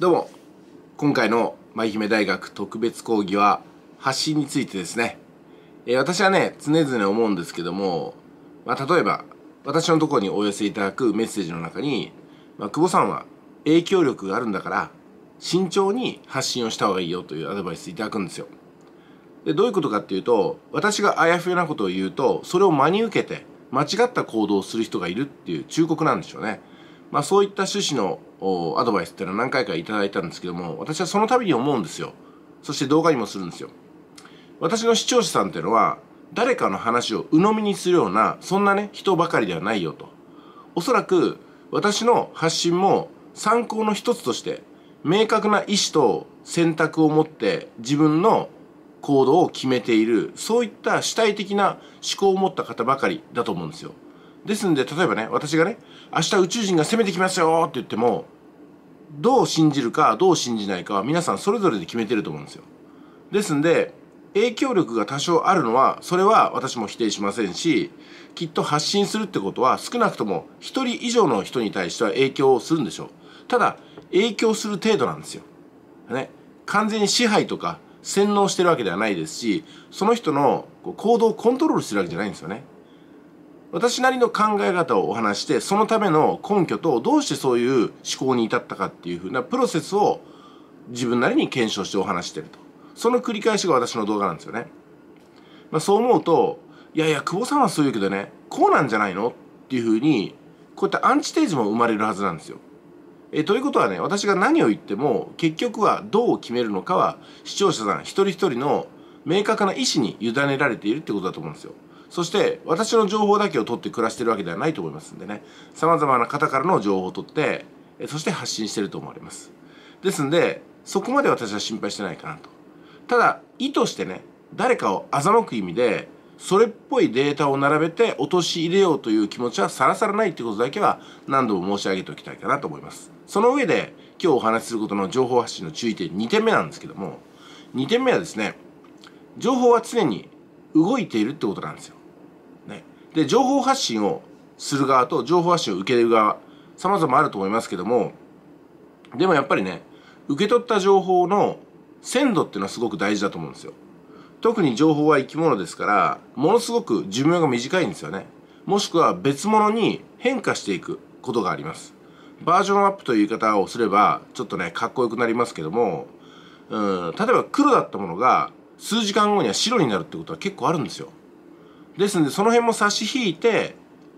どうも今回の舞姫大学特別講義は発信についてですね、えー、私はね常々思うんですけども、まあ、例えば私のところにお寄せいただくメッセージの中に、まあ、久保さんは影響力があるんだから慎重に発信をした方がいいよというアドバイスいただくんですよでどういうことかっていうと私があやふやなことを言うとそれを真に受けて間違った行動をする人がいるっていう忠告なんでしょうねまあそういった趣旨のアドバイスっていうのは何回かいただいたんですけども私はその度に思うんですよそして動画にもするんですよ私の視聴者さんっていうのは誰かの話を鵜呑みにするようなそんなね人ばかりではないよとおそらく私の発信も参考の一つとして明確な意思と選択を持って自分の行動を決めているそういった主体的な思考を持った方ばかりだと思うんですよですんで例えばね私がね明日宇宙人が攻めてきますよって言ってもどう信じるかどう信じないかは皆さんそれぞれで決めてると思うんですよですんで影響力が多少あるのはそれは私も否定しませんしきっと発信するってことは少なくとも1人以上の人に対しては影響をするんでしょうただ影響する程度なんですよ、ね、完全に支配とか洗脳してるわけではないですしその人の行動をコントロールしてるわけじゃないんですよね私なりの考え方をお話してそのための根拠とどうしてそういう思考に至ったかっていうふうなプロセスを自分なりに検証してお話してるとその繰り返しが私の動画なんですよね、まあ、そう思うといやいや久保さんはそう言うけどねこうなんじゃないのっていうふうにこういったアンチテージも生まれるはずなんですよえということはね私が何を言っても結局はどう決めるのかは視聴者さん一人一人の明確な意思に委ねられているってことだと思うんですよそして私の情報だけを取って暮らしてるわけではないと思いますんでね様々な方からの情報を取ってそして発信してると思われますですんでそこまで私は心配してないかなとただ意図してね誰かを欺く意味でそれっぽいデータを並べて陥れようという気持ちはさらさらないってことだけは何度も申し上げておきたいかなと思いますその上で今日お話しすることの情報発信の注意点2点目なんですけども2点目はですね情報は常に動いているってことなんですよで情報発信をする側と情報発信を受ける側さまざまあると思いますけどもでもやっぱりね受け取った情報の鮮度っていうのはすごく大事だと思うんですよ特に情報は生き物ですからものすごく寿命が短いんですよねもしくは別物に変化していくことがありますバージョンアップという言い方をすればちょっとねかっこよくなりますけどもうん例えば黒だったものが数時間後には白になるってことは結構あるんですよですのでその辺も差し引いて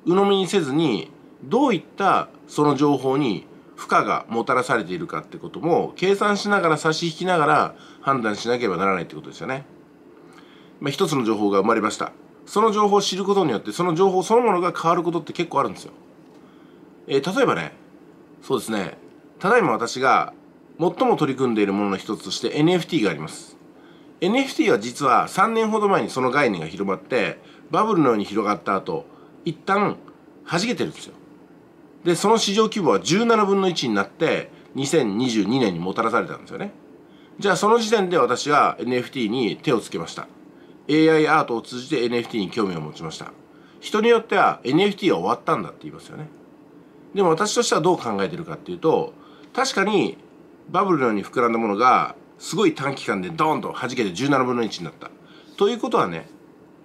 鵜呑みにせずにどういったその情報に負荷がもたらされているかってことも計算しながら差し引きながら判断しなければならないってことですよね。まあ、一つの情報が生まれました。その情報を知ることによってその情報そのものが変わることって結構あるんですよ。えー、例えばねそうですねただいま私が最も取り組んでいるものの一つとして NFT があります。NFT は実は3年ほど前にその概念が広まってバブルのように広がった後一旦弾けてるんですよでその市場規模は17分の1になって2022年にもたらされたんですよねじゃあその時点で私は NFT に手をつけました AI アートを通じて NFT に興味を持ちました人によっては NFT は終わったんだって言いますよねでも私としてはどう考えてるかっていうと確かにバブルのように膨らんだものがすごい短期間でドーンと弾けて17分の1になった。ということはね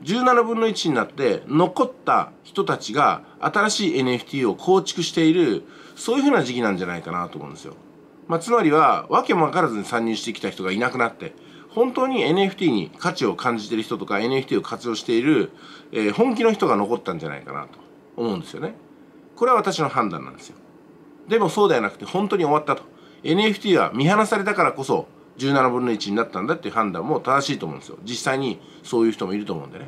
17分の1になって残った人たちが新しい NFT を構築しているそういうふうな時期なんじゃないかなと思うんですよ。まあ、つまりは訳も分からずに参入してきた人がいなくなって本当に NFT に価値を感じてる人とか NFT を活用している、えー、本気の人が残ったんじゃないかなと思うんですよね。これは私の判断なんですよ。でもそうではなくて本当に終わったと。NFT は見放されたからこそ17分の1になったんだっていう判断も正しいと思うんですよ実際にそういう人もいると思うんでね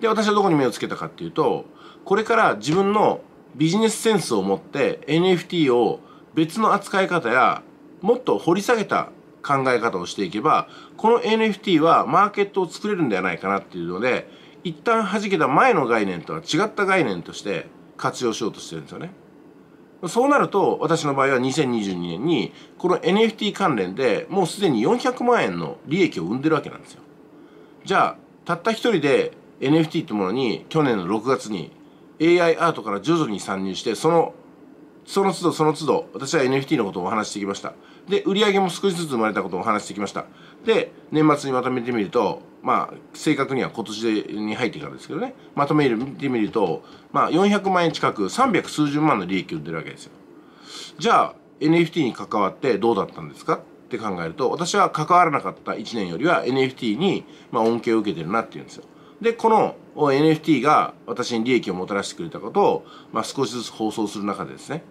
で私はどこに目をつけたかっていうとこれから自分のビジネスセンスを持って NFT を別の扱い方やもっと掘り下げた考え方をしていけばこの NFT はマーケットを作れるんではないかなっていうので一旦弾けた前の概念とは違った概念として活用しようとしてるんですよね。そうなると、私の場合は2022年に、この NFT 関連でもうすでに400万円の利益を生んでるわけなんですよ。じゃあ、たった一人で NFT ってものに、去年の6月に AI アートから徐々に参入して、その、その都度その都度、私は NFT のことをお話してきました。で、売り上げも少しずつ生まれたことをお話してきました。で、年末にまとめてみると、まあ、正確には今年に入ってからですけどねまとめてみると、まあ、400万円近く300数十万の利益を出るわけですよじゃあ NFT に関わってどうだったんですかって考えると私は関わらなかった1年よりは NFT に、ま恩恵を受けてるなっていうんですよでこの NFT が私に利益をもたらしてくれたことを、まあ、少しずつ放送する中でですね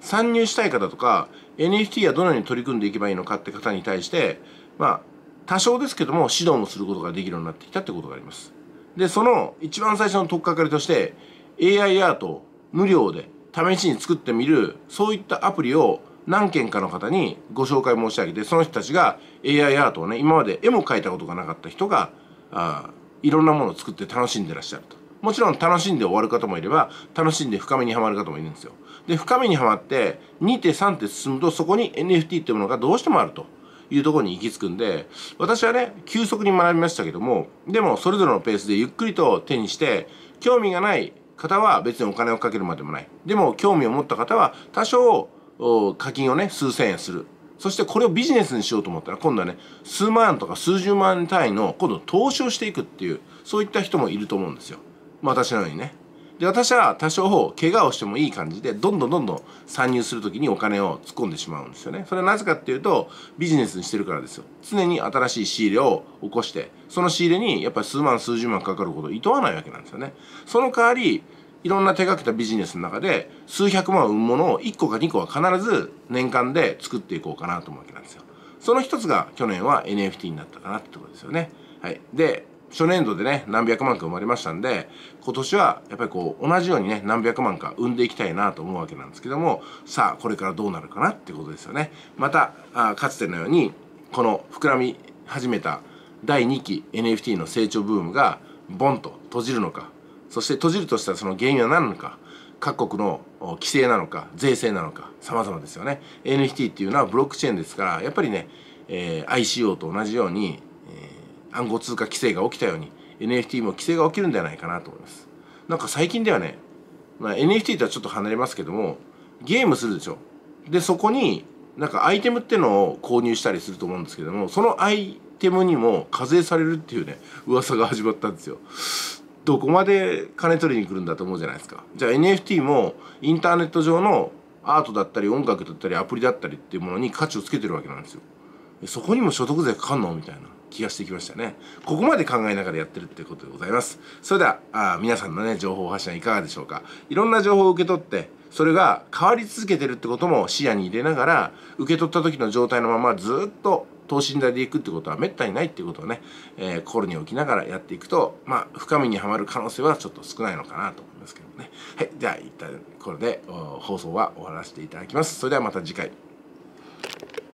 参入したい方とか NFT はどのように取り組んでいけばいいのかって方に対して、まあ、多少ですけども指導もすることができるようになってきたってことがあります。で、その一番最初の取っかかりとして AI アートを無料で試しに作ってみるそういったアプリを何件かの方にご紹介申し上げてその人たちが AI アートをね今まで絵も描いたことがなかった人があいろんなものを作って楽しんでらっしゃるともちろん楽しんで終わる方もいれば楽しんで深みにはまる方もいるんですよで深みにはまって2手3手進むとそこに NFT っていうものがどうしてもあると。いうところに行き着くんで私はね急速に学びましたけどもでもそれぞれのペースでゆっくりと手にして興味がない方は別にお金をかけるまでもないでも興味を持った方は多少課金をね数千円するそしてこれをビジネスにしようと思ったら今度はね数万円とか数十万単位の今度投資をしていくっていうそういった人もいると思うんですよ、まあ、私のようにねで私は多少怪我をしてもいい感じでどんどんどんどん参入する時にお金を突っ込んでしまうんですよねそれはなぜかっていうとビジネスにしてるからですよ常に新しい仕入れを起こしてその仕入れにやっぱり数万数十万かかることをいとわないわけなんですよねその代わりいろんな手がけたビジネスの中で数百万を生むものを1個か2個は必ず年間で作っていこうかなと思うわけなんですよその一つが去年は NFT になったかなってところですよねはいで初年度でね何百万か生まれましたんで今年はやっぱりこう同じようにね何百万か生んでいきたいなと思うわけなんですけどもさあこれからどうなるかなってことですよねまたあかつてのようにこの膨らみ始めた第2期 NFT の成長ブームがボンと閉じるのかそして閉じるとしたらその原因は何なのか各国の規制なのか税制なのか様々ですよね NFT っていうのはブロックチェーンですからやっぱりね、えー、ICO と同じように、えー暗号通貨規制が起きたように NFT も規制が起きるんじゃないかなと思いますなんか最近ではね、まあ、NFT とはちょっと離れますけどもゲームするでしょでそこになんかアイテムってのを購入したりすると思うんですけどもそのアイテムにも課税されるっていうね噂が始まったんですよどこまで金取りに来るんだと思うじゃないですかじゃあ NFT もインターネット上のアートだったり音楽だったりアプリだったりっていうものに価値をつけてるわけなんですよそこにも所得税かかんのみたいな気がしてきましたねここまで考えながらやってるってことでございますそれではあ皆さんのね情報発信はいかがでしょうかいろんな情報を受け取ってそれが変わり続けてるってことも視野に入れながら受け取った時の状態のままずっと等身大でいくってことはめったにないっていうことをね、えー、心に置きながらやっていくとまあ深みにはまる可能性はちょっと少ないのかなと思いますけどねはいでは一旦これで放送は終わらせていただきますそれではまた次回